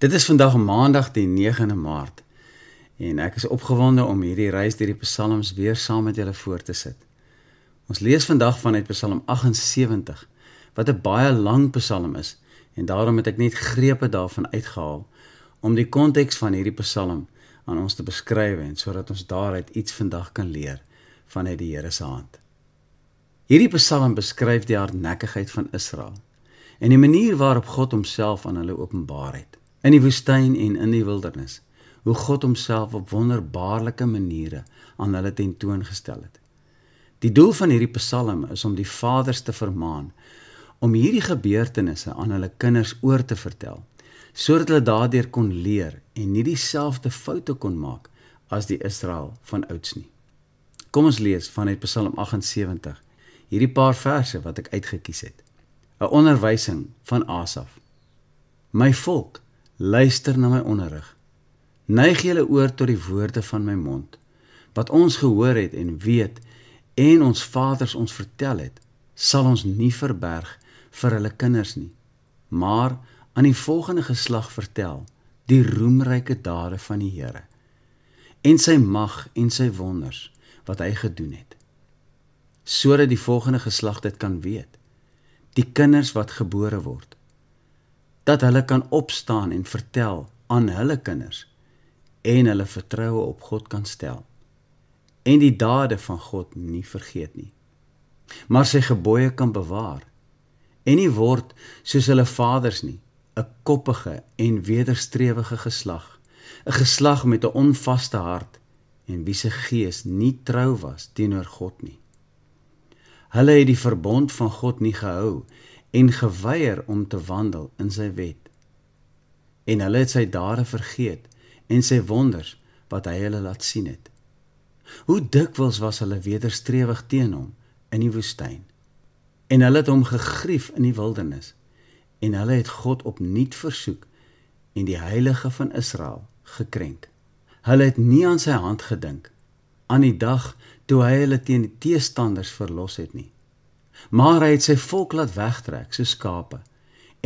Dit is vandag Maandag die 9de Maart en ek is opgewonde om hierdie reis deur die Psalms weer saam met julle voort te sit. Ons lees vandag vanuit Psalm 78 wat 'n baie lang Psalm is en daarom het ek net grepe daarvan uitgehaal om die konteks van hierdie Psalm aan ons te beskryf en sodat ons daaruit iets vandag kan leer vanuit die Here se hand. Hierdie Psalm beskryf die hardnekkigheid van Israel en die manier waarop God homself aan hulle openbaar het in die woestyn en in die wildernis hoe God homself op wonderbaarlike maniere aan hulle tentoongestel het. Die doel van hierdie Psalm is om die vaders te vermaan om hierdie gebeurtenisse aan hulle kinders oor te vertel sodat hulle daardeur kon leer en nie dieselfde foute kon maak as die Israel van ouds nie. Kom ons lees vanuit Psalm 78 hierdie paar verse wat ek uitget kies het. 'n Onderwysing van Asaf. My volk luister na my onderrig. Neig julle oor tot die woorde van my mond wat ons gehoor het en weet en ons vaders ons vertel het, sal ons nie verberg vir hulle kinders nie, maar aan die volgende geslag vertel die roemryke dade van die Here en sy mag en sy wonders wat hy gedoen het sodat die volgende geslag dit kan weet die kinders wat gebore word dat hulle kan opstaan en vertel aan hulle kinders en hulle vertroue op God kan stel en die dade van God nie vergeet nie maar sy gebooie kan bewaar en nie word soos hulle vaders nie 'n koppige en wederstrewige geslag 'n geslag met 'n onvaste hart en wie se gees nie trou was teenoor God nie hulle het die verbond van God nie gehou en geweier om te wandel in sy wet. En hulle het sy dade vergeet en sy wonders wat hy hulle laat sien het. Hoe dikwels was hulle wederstrewig teen hom in die woestyn. En hulle het hom gegrief in die wildernis en hulle het God opnuut versoek en die heilige van Israel gekrenk. Hulle het nie aan sy hand gedink aan die dag toe hy hulle teen die teestanders verlos het nie. Maar hy het sy volk laat wegtrek soos skape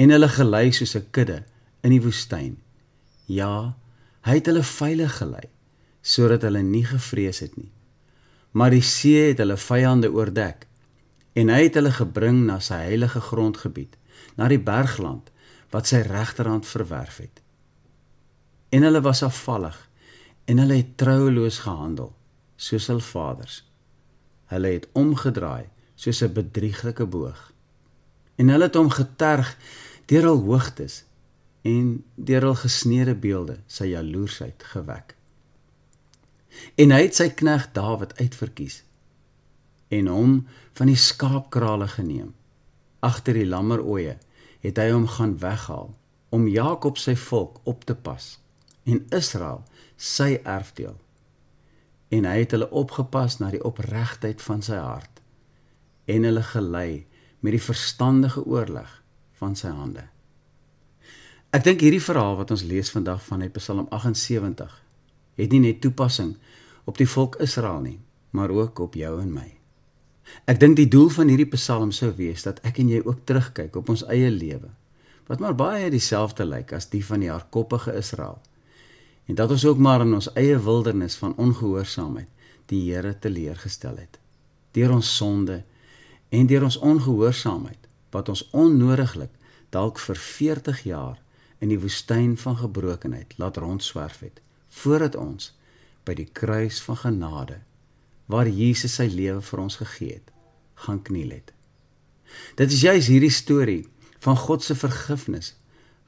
en hulle gelei soos 'n kudde in die woestyn. Ja, hy het hulle veilig gelei sodat hulle nie gevrees het nie. Maar die see het hulle vyande oordek en hy het hulle gebring na sy heilige grondgebied, na die bergland wat sy regterhand verwerf het. En hulle was afvallig en hulle het trouloos gehandel soos hul vaders. Hulle het omgedraai soos 'n bedrieglike boog. En hulle het hom geterg deur al hoogtes en deur al gesneede beelde sy jaloersheid gewek. En hy het sy knegt Dawid uitverkies en hom van die skaapkrale geneem. Agter die lammeroeye het hy hom gaan weghaal om Jakob sy volk op te pas en Israel sy erfdeel. En hy het hulle opgepas na die opregtheid van sy hart en hulle gelei met die verstandige oorleg van sy hande. Ek dink hierdie verhaal wat ons lees vandag van uit Psalm 78 het nie net toepassing op die volk Israel nie, maar ook op jou en my. Ek dink die doel van hierdie Psalm sou wees dat ek en jy ook terugkyk op ons eie lewe wat maar baie dieselfde lyk as die van die hardkoppige Israel. En dat ons ook maar in ons eie wildernis van ongehoorsaamheid die Here teleergestel het deur ons sonde en en deur ons ongehoorsaamheid wat ons onnodiglik dalk vir 40 jaar in die woestyn van gebrokenheid laat rondswerf het voordat ons by die kruis van genade waar Jesus sy lewe vir ons gegee het gaan kniel het. Dit is juis hierdie storie van God se vergifnis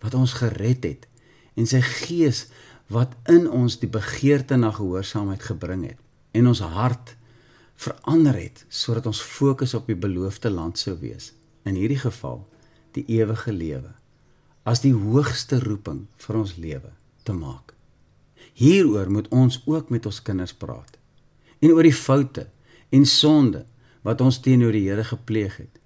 wat ons gered het en sy gees wat in ons die begeerte na gehoorsaamheid gebring het en ons hart verander het sodat ons fokus op die beloofde land sou wees. In hierdie geval, die ewige lewe as die hoogste roeping vir ons lewe te maak. Hieroor moet ons ook met ons kinders praat en oor die foute en sonde wat ons teenoor die Here gepleeg het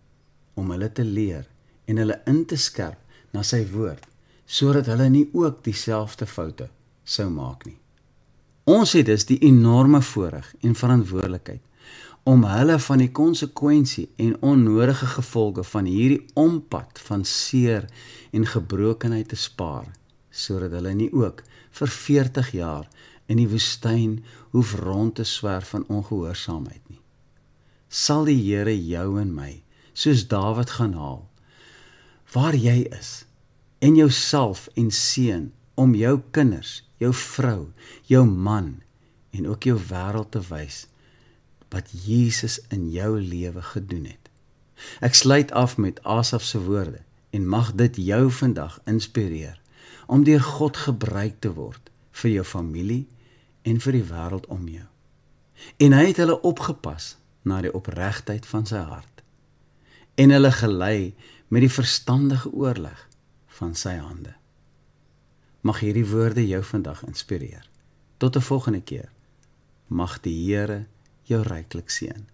om hulle te leer en hulle in te skerp na sy woord sodat hulle nie ook dieselfde foute sou maak nie. Ons het dus die enorme voorreg en verantwoordelikheid om hulle van die konsekwensie en onnodige gevolge van hierdie ompad van seer en gebrokenheid te spaar sodat hulle nie ook vir 40 jaar in die woestyn hoef rond te swerf van ongehoorsaamheid nie sal die Here jou en my soos Dawid gaan haal waar jy is en jouself en seën om jou kinders jou vrou jou man en ook jou wêreld te wys wat Jesus in jou lewe gedoen het. Ek sluit af met Asaf se woorde en mag dit jou vandag inspireer om deur God gebruik te word vir jou familie en vir die wêreld om jou. En hy het hulle opgepas na die opregtheid van sy hart en hulle gelei met die verstandige oorleg van sy hande. Mag hierdie woorde jou vandag inspireer. Tot 'n volgende keer. Mag die Here jou ryklik seën.